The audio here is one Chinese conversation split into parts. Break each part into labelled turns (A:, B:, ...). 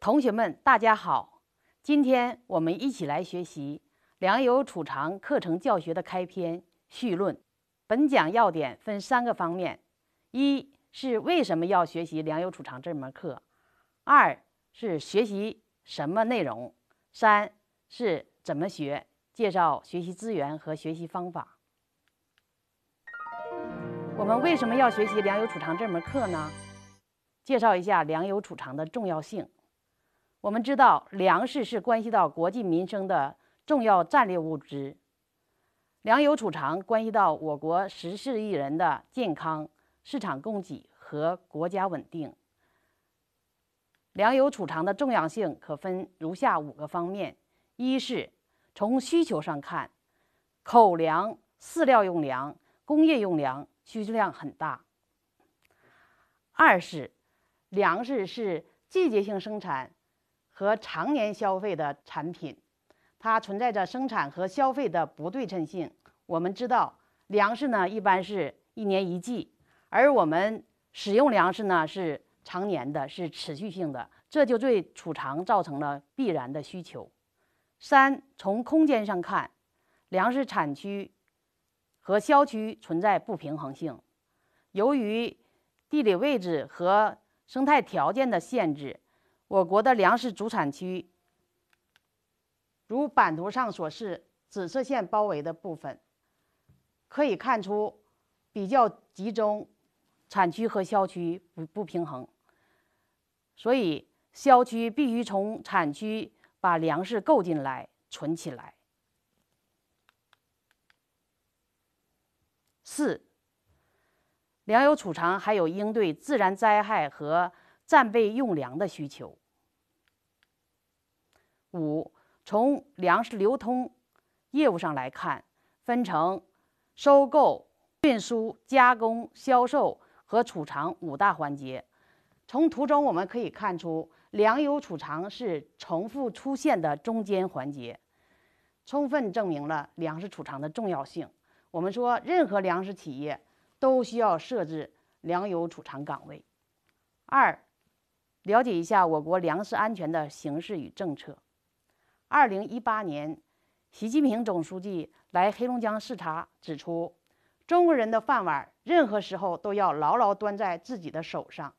A: 同学们，大家好！今天我们一起来学习《粮油储藏》课程教学的开篇序论。本讲要点分三个方面：一是为什么要学习粮油储藏这门课；二是学习什么内容；三是怎么学，介绍学习资源和学习方法。我们为什么要学习粮油储藏这门课呢？介绍一下粮油储藏的重要性。我们知道，粮食是关系到国计民生的重要战略物资，粮油储藏关系到我国十四亿人的健康、市场供给和国家稳定。粮油储藏的重要性可分如下五个方面：一是从需求上看，口粮、饲料用粮、工业用粮需求量很大；二是粮食是季节性生产。和常年消费的产品，它存在着生产和消费的不对称性。我们知道，粮食呢一般是一年一季，而我们使用粮食呢是常年的是持续性的，这就对储藏造成了必然的需求。三，从空间上看，粮食产区和销区存在不平衡性，由于地理位置和生态条件的限制。我国的粮食主产区，如版图上所示，紫色线包围的部分，可以看出比较集中，产区和销区不不平衡，所以销区必须从产区把粮食购进来存起来。四、粮油储藏还有应对自然灾害和战备用粮的需求。五，从粮食流通业务上来看，分成收购、运输、加工、销售和储藏五大环节。从图中我们可以看出，粮油储藏是重复出现的中间环节，充分证明了粮食储藏的重要性。我们说，任何粮食企业都需要设置粮油储藏岗位。二，了解一下我国粮食安全的形势与政策。二零一八年，习近平总书记来黑龙江视察，指出：“中国人的饭碗，任何时候都要牢牢端在自己的手上。”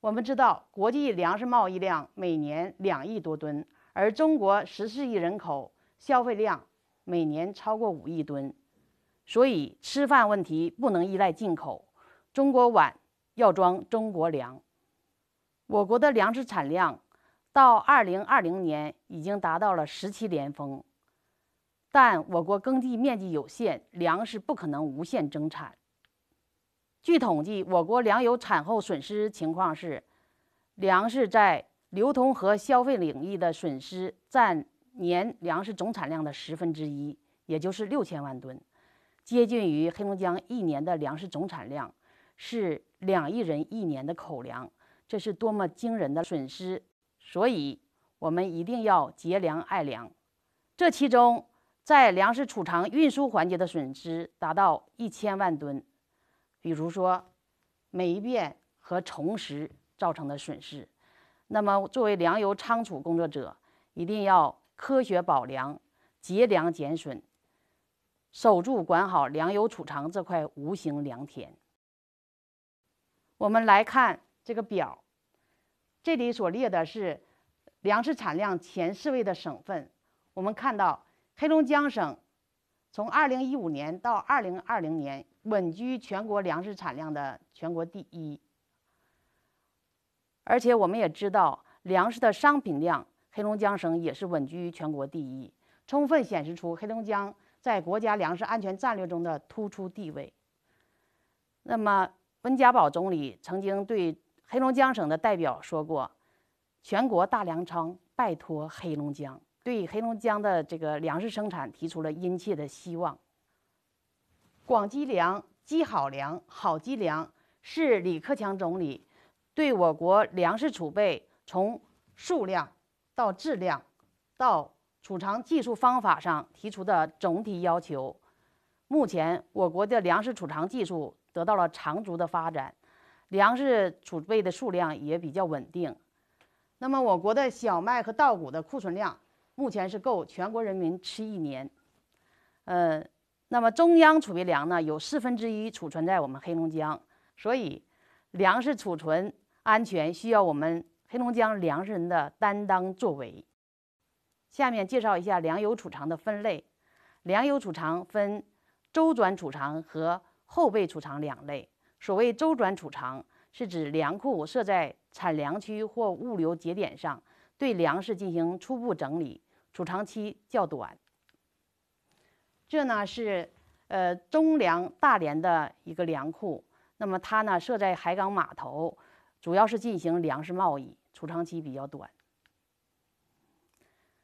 A: 我们知道，国际粮食贸易量每年两亿多吨，而中国十四亿人口消费量每年超过五亿吨，所以吃饭问题不能依赖进口。中国碗要装中国粮。我国的粮食产量。到二零二零年已经达到了十七连丰，但我国耕地面积有限，粮食不可能无限增产。据统计，我国粮油产后损失情况是：粮食在流通和消费领域的损失占年粮食总产量的十分之一，也就是六千万吨，接近于黑龙江一年的粮食总产量，是两亿人一年的口粮。这是多么惊人的损失！所以，我们一定要节粮爱粮。这其中，在粮食储藏、运输环节的损失达到一千万吨，比如说霉变和虫食造成的损失。那么，作为粮油仓储工作者，一定要科学保粮、节粮减损，守住管好粮油储藏这块无形良田。我们来看这个表。这里所列的是粮食产量前四位的省份。我们看到，黑龙江省从2015年到2020年稳居全国粮食产量的全国第一。而且我们也知道，粮食的商品量，黑龙江省也是稳居全国第一，充分显示出黑龙江在国家粮食安全战略中的突出地位。那么，温家宝总理曾经对。黑龙江省的代表说过：“全国大粮仓，拜托黑龙江。”对黑龙江的这个粮食生产提出了殷切的希望。广积粮，积好粮，好积粮，是李克强总理对我国粮食储备从数量到质量到储藏技术方法上提出的总体要求。目前，我国的粮食储藏技术得到了长足的发展。粮食储备的数量也比较稳定，那么我国的小麦和稻谷的库存量目前是够全国人民吃一年。嗯，那么中央储备粮呢，有四分之一储存在我们黑龙江，所以粮食储存安全需要我们黑龙江粮食人的担当作为。下面介绍一下粮油储藏的分类，粮油储藏分周转储藏和后备储藏两类。所谓周转储藏，是指粮库设在产粮区或物流节点上，对粮食进行初步整理，储藏期较短。这呢是呃中粮大连的一个粮库，那么它呢设在海港码头，主要是进行粮食贸易，储藏期比较短。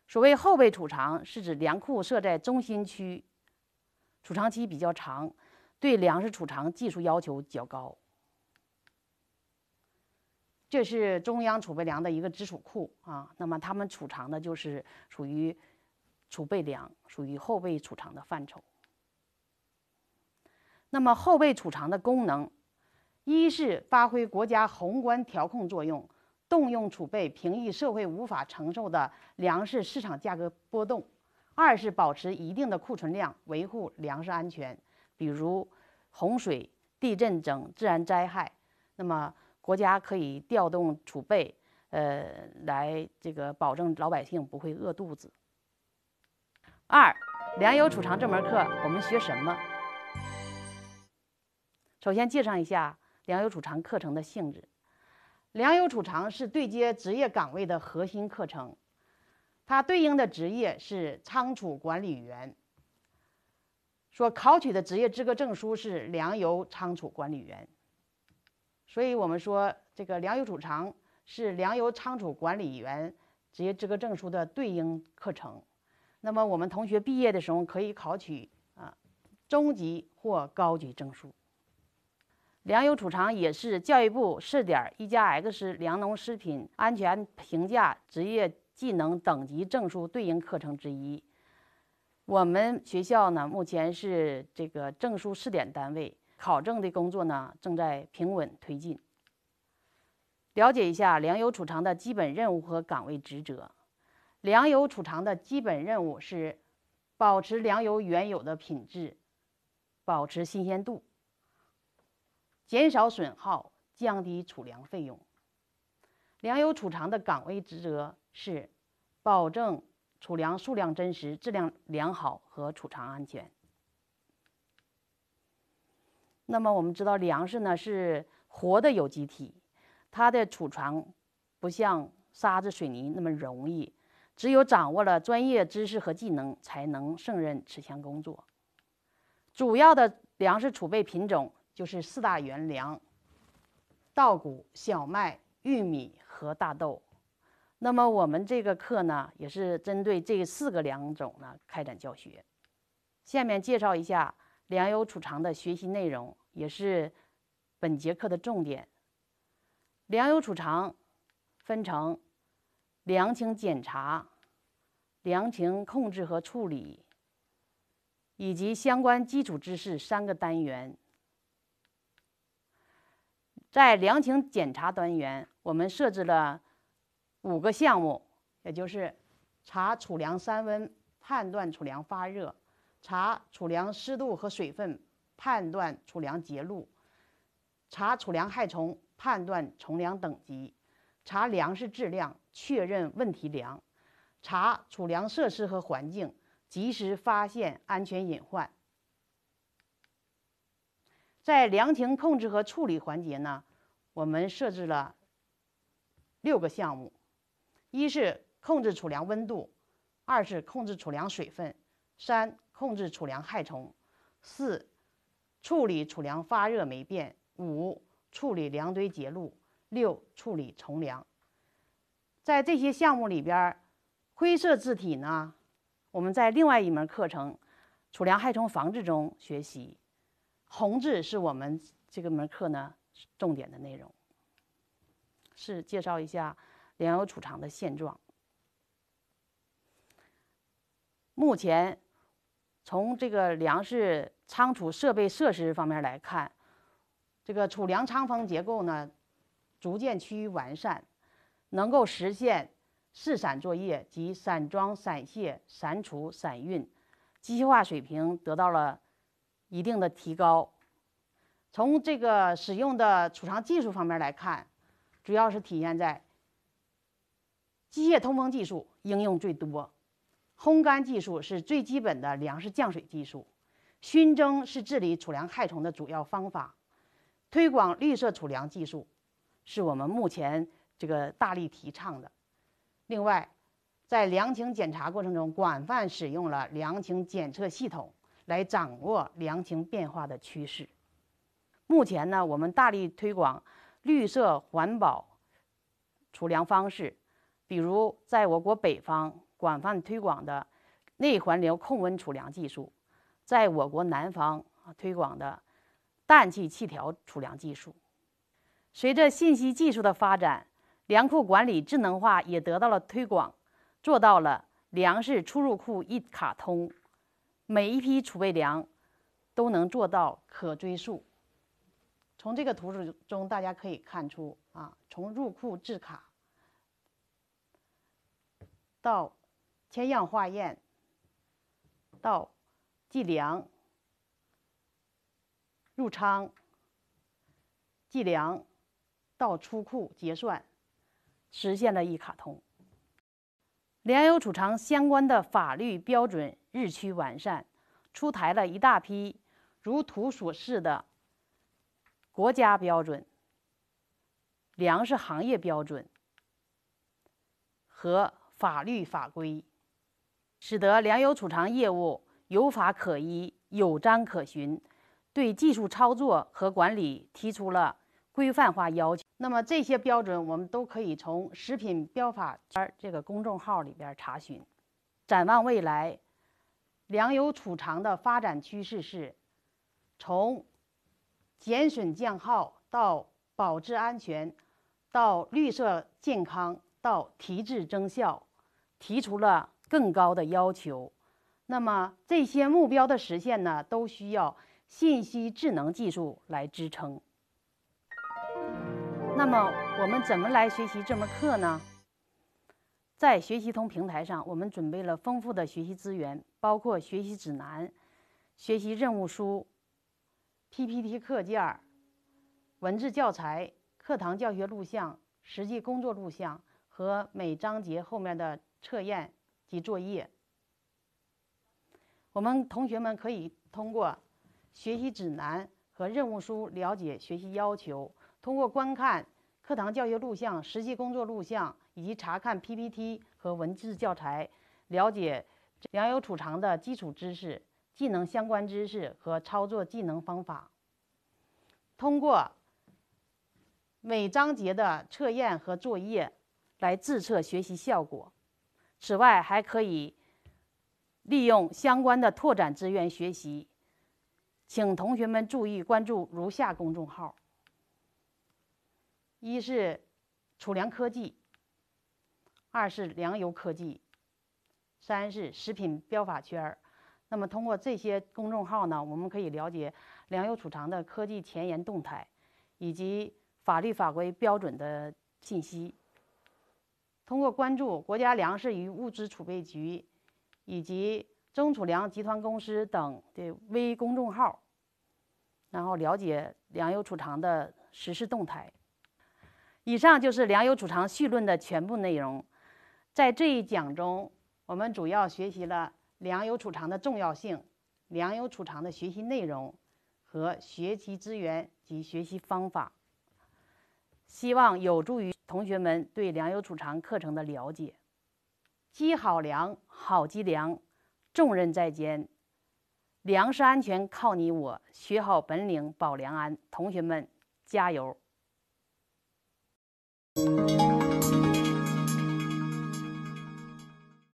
A: 所谓后备储藏，是指粮库设在中心区，储藏期比较长。对粮食储藏技术要求较高，这是中央储备粮的一个直属库啊。那么，他们储藏的就是属于储备粮，属于后备储藏的范畴。那么，后备储藏的功能，一是发挥国家宏观调控作用，动用储备平抑社会无法承受的粮食市场价格波动；二是保持一定的库存量，维护粮食安全。比如洪水、地震等自然灾害，那么国家可以调动储备，呃，来这个保证老百姓不会饿肚子。二，粮油储藏这门课我们学什么？首先介绍一下粮油储藏课程的性质。粮油储藏是对接职业岗位的核心课程，它对应的职业是仓储管理员。说考取的职业资格证书是粮油仓储管理员，所以我们说这个粮油储藏是粮油仓储管理员职业资格证书的对应课程。那么我们同学毕业的时候可以考取啊中级或高级证书。粮油储藏也是教育部试点“一加 X” 粮农食品安全评价职业技能等级证书对应课程之一。我们学校呢，目前是这个证书试点单位，考证的工作呢正在平稳推进。了解一下粮油储藏的基本任务和岗位职责。粮油储藏的基本任务是保持粮油原有的品质，保持新鲜度，减少损耗，降低储粮费用。粮油储藏的岗位职责是保证。储粮数量真实、质量良好和储藏安全。那么，我们知道粮食呢是活的有机体，它的储藏不像沙子、水泥那么容易，只有掌握了专业知识和技能，才能胜任此项工作。主要的粮食储备品种就是四大原粮：稻谷、小麦、玉米和大豆。那么我们这个课呢，也是针对这四个良种呢开展教学。下面介绍一下粮油储藏的学习内容，也是本节课的重点。粮油储藏分成粮情检查、粮情控制和处理，以及相关基础知识三个单元。在粮情检查单元，我们设置了。五个项目，也就是查储粮三温判断储粮发热，查储粮湿度和水分判断储粮结露，查储粮害虫判断虫粮等级，查粮食质量确认问题粮，查储粮设施和环境及时发现安全隐患。在粮情控制和处理环节呢，我们设置了六个项目。一是控制储粮温度，二是控制储粮水分，三控制储粮害虫，四处理储粮发热霉变，五处理粮堆结露，六处理虫粮。在这些项目里边，灰色字体呢，我们在另外一门课程《储粮害虫防治》中学习；红字是我们这个门课呢重点的内容，是介绍一下。粮油储藏的现状。目前，从这个粮食仓储设备设施方面来看，这个储粮仓房结构呢，逐渐趋于完善，能够实现试散作业及散装、散卸、散储、散运，机械化水平得到了一定的提高。从这个使用的储藏技术方面来看，主要是体现在。机械通风技术应用最多，烘干技术是最基本的粮食降水技术，熏蒸是治理储粮害虫的主要方法，推广绿色储粮技术，是我们目前这个大力提倡的。另外，在粮情检查过程中，广泛使用了粮情检测系统，来掌握粮情变化的趋势。目前呢，我们大力推广绿色环保储粮方式。比如，在我国北方广泛推广的内环流控温储粮技术，在我国南方啊推广的氮气气调储粮技术。随着信息技术的发展，粮库管理智能化也得到了推广，做到了粮食出入库一卡通，每一批储备粮都能做到可追溯。从这个图示中，大家可以看出啊，从入库制卡。到千样化验，到计量入仓，计量到出库结算，实现了一卡通。粮油储藏相关的法律标准日趋完善，出台了一大批如图所示的国家标准、粮食行业标准和。法律法规，使得粮油储藏业务有法可依、有章可循，对技术操作和管理提出了规范化要求。那么这些标准，我们都可以从“食品标法圈”这个公众号里边查询。展望未来，粮油储藏的发展趋势是：从减损降耗到保质安全，到绿色健康。到提质增效，提出了更高的要求。那么这些目标的实现呢，都需要信息智能技术来支撑。那么我们怎么来学习这门课呢？在学习通平台上，我们准备了丰富的学习资源，包括学习指南、学习任务书、PPT 课件、文字教材、课堂教学录像、实际工作录像。和每章节后面的测验及作业，我们同学们可以通过学习指南和任务书了解学习要求；通过观看课堂教学录像、实习工作录像以及查看 PPT 和文字教材，了解粮油储藏的基础知识、技能相关知识和操作技能方法。通过每章节的测验和作业。来自测学习效果。此外，还可以利用相关的拓展资源学习。请同学们注意关注如下公众号：一是储粮科技，二是粮油科技，三是食品标法圈那么，通过这些公众号呢，我们可以了解粮油储藏的科技前沿动态以及法律法规标准的信息。通过关注国家粮食与物资储备局以及中储粮集团公司等的微公众号，然后了解粮油储藏的实时动态。以上就是粮油储藏绪论的全部内容。在这一讲中，我们主要学习了粮油储藏的重要性、粮油储藏的学习内容和学习资源及学习方法。希望有助于同学们对粮油储藏课程的了解。积好粮，好积粮，重任在肩。粮食安全靠你我，学好本领保粮安。同学们，加油！